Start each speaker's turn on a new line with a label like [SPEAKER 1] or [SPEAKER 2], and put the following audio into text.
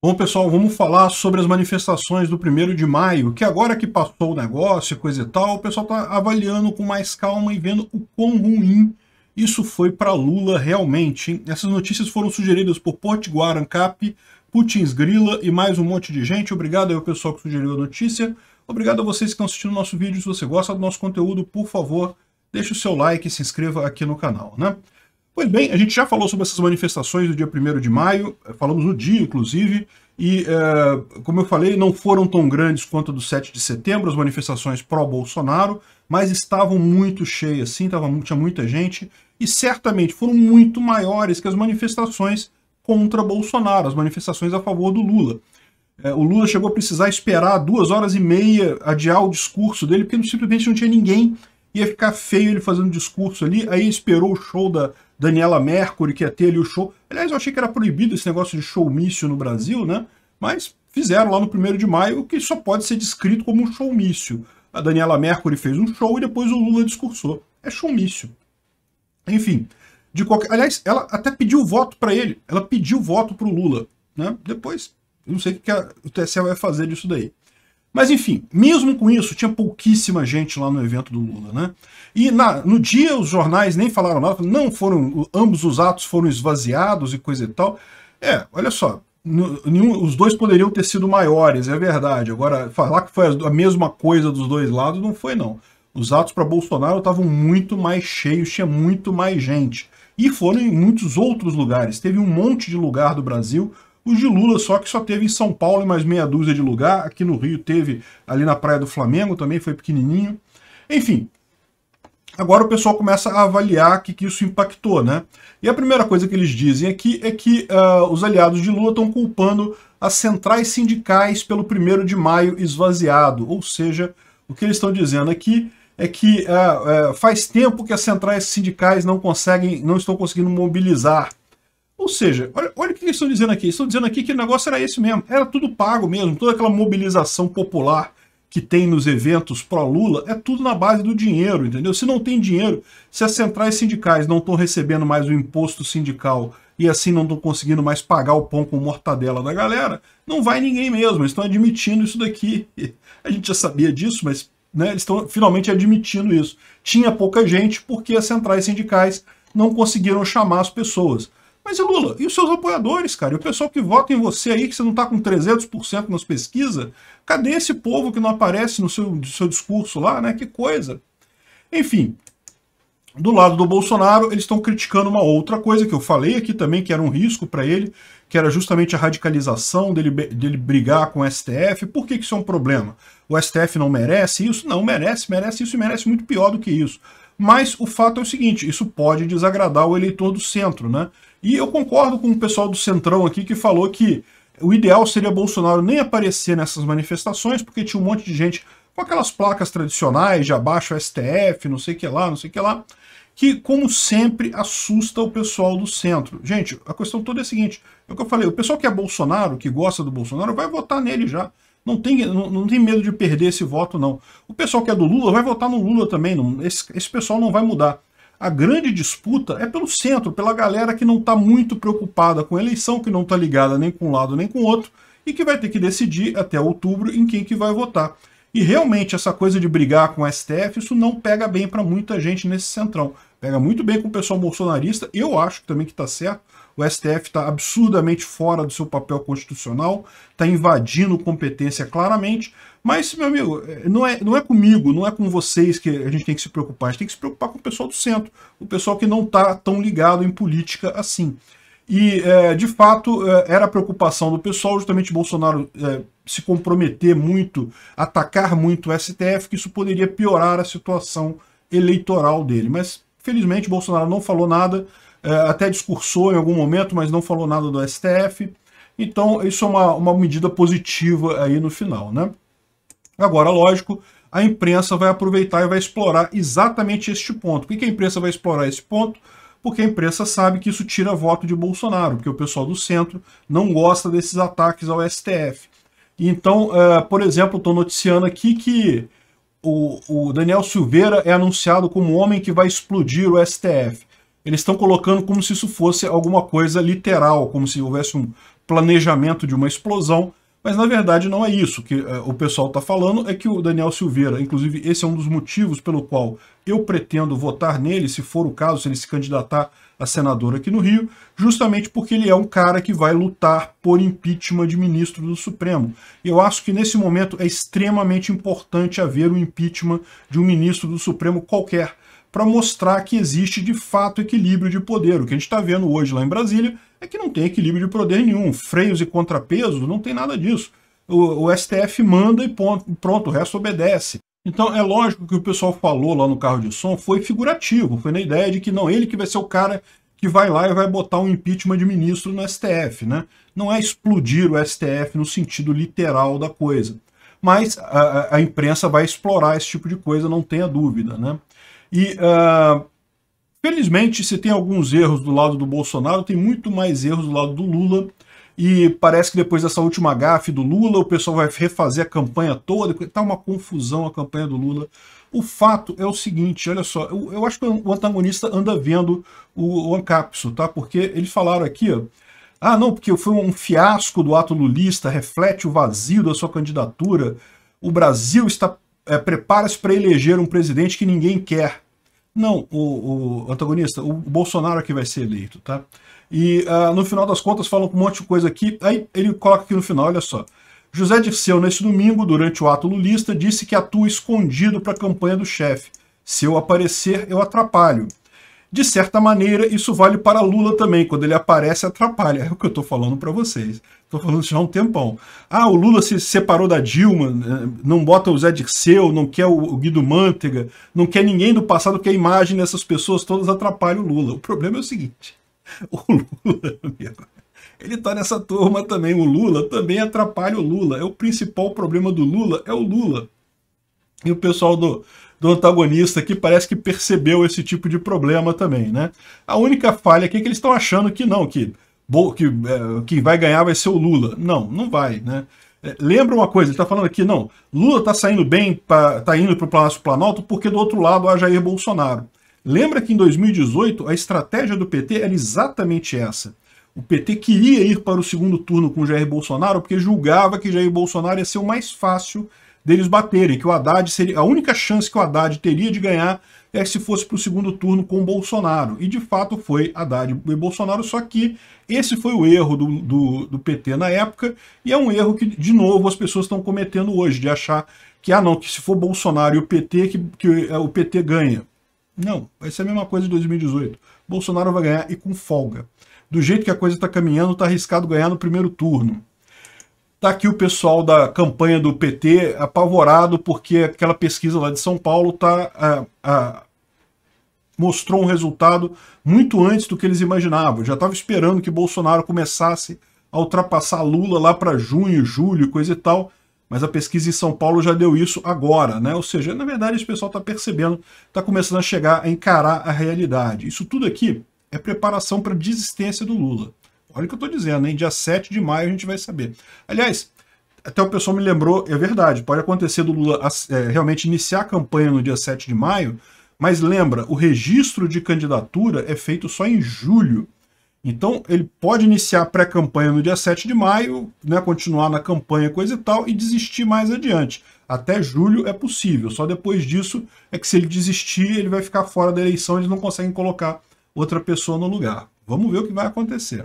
[SPEAKER 1] Bom, pessoal, vamos falar sobre as manifestações do 1 de maio, que agora que passou o negócio, e coisa e tal, o pessoal está avaliando com mais calma e vendo o quão ruim isso foi para Lula realmente. Hein? Essas notícias foram sugeridas por Potiguar Ancap, Putins Grila e mais um monte de gente. Obrigado ao pessoal que sugeriu a notícia. Obrigado a vocês que estão assistindo o nosso vídeo. Se você gosta do nosso conteúdo, por favor, deixe o seu like e se inscreva aqui no canal. né? Pois bem, a gente já falou sobre essas manifestações do dia 1 de maio, eh, falamos no dia, inclusive, e, é, como eu falei, não foram tão grandes quanto do 7 de setembro, as manifestações pró-Bolsonaro, mas estavam muito cheias, sim, tava, tinha muita gente, e certamente foram muito maiores que as manifestações contra Bolsonaro, as manifestações a favor do Lula. É, o Lula chegou a precisar esperar duas horas e meia, adiar o discurso dele, porque simplesmente não tinha ninguém ia ficar feio ele fazendo discurso ali, aí esperou o show da Daniela Mercury, que ia ter ali o show. Aliás, eu achei que era proibido esse negócio de showmício no Brasil, né? Mas fizeram lá no 1 de maio, o que só pode ser descrito como um showmício. A Daniela Mercury fez um show e depois o Lula discursou. É showmício. Enfim, de qualquer... Aliás, ela até pediu voto para ele. Ela pediu voto para o Lula. Né? Depois, não sei o que a... o TSE vai fazer disso daí. Mas enfim, mesmo com isso, tinha pouquíssima gente lá no evento do Lula, né? E na, no dia os jornais nem falaram nada, não foram, ambos os atos foram esvaziados e coisa e tal. É, olha só, nenhum, os dois poderiam ter sido maiores, é verdade. Agora, falar que foi a mesma coisa dos dois lados não foi, não. Os atos para Bolsonaro estavam muito mais cheios, tinha muito mais gente. E foram em muitos outros lugares. Teve um monte de lugar do Brasil os de Lula só que só teve em São Paulo e mais meia dúzia de lugar. Aqui no Rio teve ali na Praia do Flamengo também, foi pequenininho. Enfim, agora o pessoal começa a avaliar que, que isso impactou, né? E a primeira coisa que eles dizem aqui é que uh, os aliados de Lula estão culpando as centrais sindicais pelo 1 de maio esvaziado. Ou seja, o que eles estão dizendo aqui é que uh, uh, faz tempo que as centrais sindicais não conseguem, não estão conseguindo mobilizar. Ou seja, olha, olha eles estão dizendo aqui? Estão dizendo aqui que o negócio era esse mesmo. Era tudo pago mesmo. Toda aquela mobilização popular que tem nos eventos pró-Lula é tudo na base do dinheiro, entendeu? Se não tem dinheiro, se as centrais sindicais não estão recebendo mais o imposto sindical e assim não estão conseguindo mais pagar o pão com mortadela da galera, não vai ninguém mesmo. Eles estão admitindo isso daqui. A gente já sabia disso, mas né, eles estão finalmente admitindo isso. Tinha pouca gente porque as centrais sindicais não conseguiram chamar as pessoas. Mas Lula? E os seus apoiadores, cara? E o pessoal que vota em você aí, que você não está com 300% nas pesquisas? Cadê esse povo que não aparece no seu, no seu discurso lá, né? Que coisa. Enfim, do lado do Bolsonaro, eles estão criticando uma outra coisa que eu falei aqui também, que era um risco para ele, que era justamente a radicalização dele, dele brigar com o STF. Por que, que isso é um problema? O STF não merece isso? Não, merece, merece isso e merece muito pior do que isso. Mas o fato é o seguinte, isso pode desagradar o eleitor do centro, né? E eu concordo com o pessoal do Centrão aqui que falou que o ideal seria Bolsonaro nem aparecer nessas manifestações, porque tinha um monte de gente com aquelas placas tradicionais de abaixo STF, não sei o que lá, não sei o que lá, que, como sempre, assusta o pessoal do centro. Gente, a questão toda é a seguinte, é o que eu falei, o pessoal que é Bolsonaro, que gosta do Bolsonaro, vai votar nele já. Não tem, não, não tem medo de perder esse voto, não. O pessoal que é do Lula vai votar no Lula também, não, esse, esse pessoal não vai mudar. A grande disputa é pelo centro, pela galera que não está muito preocupada com a eleição, que não está ligada nem com um lado nem com o outro, e que vai ter que decidir até outubro em quem que vai votar. E realmente essa coisa de brigar com o STF, isso não pega bem para muita gente nesse centrão. Pega muito bem com o pessoal bolsonarista. Eu acho também que está certo. O STF está absurdamente fora do seu papel constitucional, está invadindo competência claramente. Mas, meu amigo, é, não é, não é comigo, não é com vocês que a gente tem que se preocupar. A gente tem que se preocupar com o pessoal do centro, o pessoal que não está tão ligado em política assim. E, é, de fato, é, era a preocupação do pessoal, justamente Bolsonaro é, se comprometer muito, atacar muito o STF, que isso poderia piorar a situação eleitoral dele. Mas Felizmente, Bolsonaro não falou nada, é, até discursou em algum momento, mas não falou nada do STF. Então, isso é uma, uma medida positiva aí no final, né? Agora, lógico, a imprensa vai aproveitar e vai explorar exatamente este ponto. Por que a imprensa vai explorar esse ponto? Porque a imprensa sabe que isso tira voto de Bolsonaro, porque o pessoal do centro não gosta desses ataques ao STF. Então, é, por exemplo, estou noticiando aqui que o, o Daniel Silveira é anunciado como o homem que vai explodir o STF. Eles estão colocando como se isso fosse alguma coisa literal, como se houvesse um planejamento de uma explosão, mas na verdade não é isso que eh, o pessoal está falando, é que o Daniel Silveira, inclusive esse é um dos motivos pelo qual eu pretendo votar nele, se for o caso, se ele se candidatar a senador aqui no Rio, justamente porque ele é um cara que vai lutar por impeachment de ministro do Supremo. Eu acho que nesse momento é extremamente importante haver o um impeachment de um ministro do Supremo qualquer, para mostrar que existe de fato equilíbrio de poder. O que a gente está vendo hoje lá em Brasília é que não tem equilíbrio de poder nenhum. Freios e contrapesos, não tem nada disso. O, o STF manda e ponto, pronto, o resto obedece. Então é lógico que o pessoal falou lá no carro de som foi figurativo, foi na ideia de que não, ele que vai ser o cara que vai lá e vai botar um impeachment de ministro no STF, né? Não é explodir o STF no sentido literal da coisa. Mas a, a imprensa vai explorar esse tipo de coisa, não tenha dúvida, né? E uh, Felizmente, se tem alguns erros do lado do Bolsonaro, tem muito mais erros do lado do Lula. E parece que depois dessa última gafe do Lula, o pessoal vai refazer a campanha toda. Tá uma confusão a campanha do Lula. O fato é o seguinte, olha só, eu, eu acho que o antagonista anda vendo o, o Ancapso, tá? Porque eles falaram aqui, ó, ah, não, porque foi um fiasco do ato lulista, reflete o vazio da sua candidatura. O Brasil está é, prepara-se para eleger um presidente que ninguém quer. Não, o, o antagonista, o Bolsonaro é que vai ser eleito, tá? E uh, no final das contas falam um monte de coisa aqui, aí ele coloca aqui no final, olha só. José Dirceu, nesse domingo, durante o ato lulista, disse que atua escondido para a campanha do chefe. Se eu aparecer, eu atrapalho. De certa maneira, isso vale para Lula também. Quando ele aparece, atrapalha. É o que eu estou falando para vocês. Estou falando isso já há um tempão. Ah, o Lula se separou da Dilma, né? não bota o Zé Dirceu, não quer o Guido Mantega, não quer ninguém do passado, que a imagem dessas pessoas todas atrapalha o Lula. O problema é o seguinte. O Lula, amigo, ele está nessa turma também. O Lula também atrapalha o Lula. É o principal problema do Lula, é o Lula. E o pessoal do, do antagonista que parece que percebeu esse tipo de problema também, né? A única falha aqui é que eles estão achando que não, que, que é, quem vai ganhar vai ser o Lula. Não, não vai, né? É, lembra uma coisa, ele está falando aqui, não, Lula está saindo bem, está indo para o Palácio Planalto porque do outro lado há Jair Bolsonaro. Lembra que em 2018 a estratégia do PT era exatamente essa. O PT queria ir para o segundo turno com Jair Bolsonaro porque julgava que Jair Bolsonaro ia ser o mais fácil deles baterem, que o Haddad seria. A única chance que o Haddad teria de ganhar é se fosse para o segundo turno com o Bolsonaro. E de fato foi Haddad e Bolsonaro, só que esse foi o erro do, do, do PT na época, e é um erro que, de novo, as pessoas estão cometendo hoje, de achar que, ah, não, que se for Bolsonaro e o PT, que, que é, o PT ganha. Não, vai ser a mesma coisa de 2018. Bolsonaro vai ganhar e com folga. Do jeito que a coisa está caminhando, está arriscado ganhar no primeiro turno. Está aqui o pessoal da campanha do PT apavorado porque aquela pesquisa lá de São Paulo tá, ah, ah, mostrou um resultado muito antes do que eles imaginavam. já estava esperando que Bolsonaro começasse a ultrapassar Lula lá para junho, julho, coisa e tal, mas a pesquisa em São Paulo já deu isso agora, né? Ou seja, na verdade, esse pessoal está percebendo, está começando a chegar a encarar a realidade. Isso tudo aqui é preparação para a desistência do Lula. Olha o que eu estou dizendo, hein? Dia 7 de maio a gente vai saber. Aliás, até o pessoal me lembrou, é verdade, pode acontecer do Lula é, realmente iniciar a campanha no dia 7 de maio, mas lembra, o registro de candidatura é feito só em julho. Então, ele pode iniciar a pré-campanha no dia 7 de maio, né, continuar na campanha, coisa e tal, e desistir mais adiante. Até julho é possível, só depois disso é que se ele desistir, ele vai ficar fora da eleição, eles não conseguem colocar outra pessoa no lugar. Vamos ver o que vai acontecer.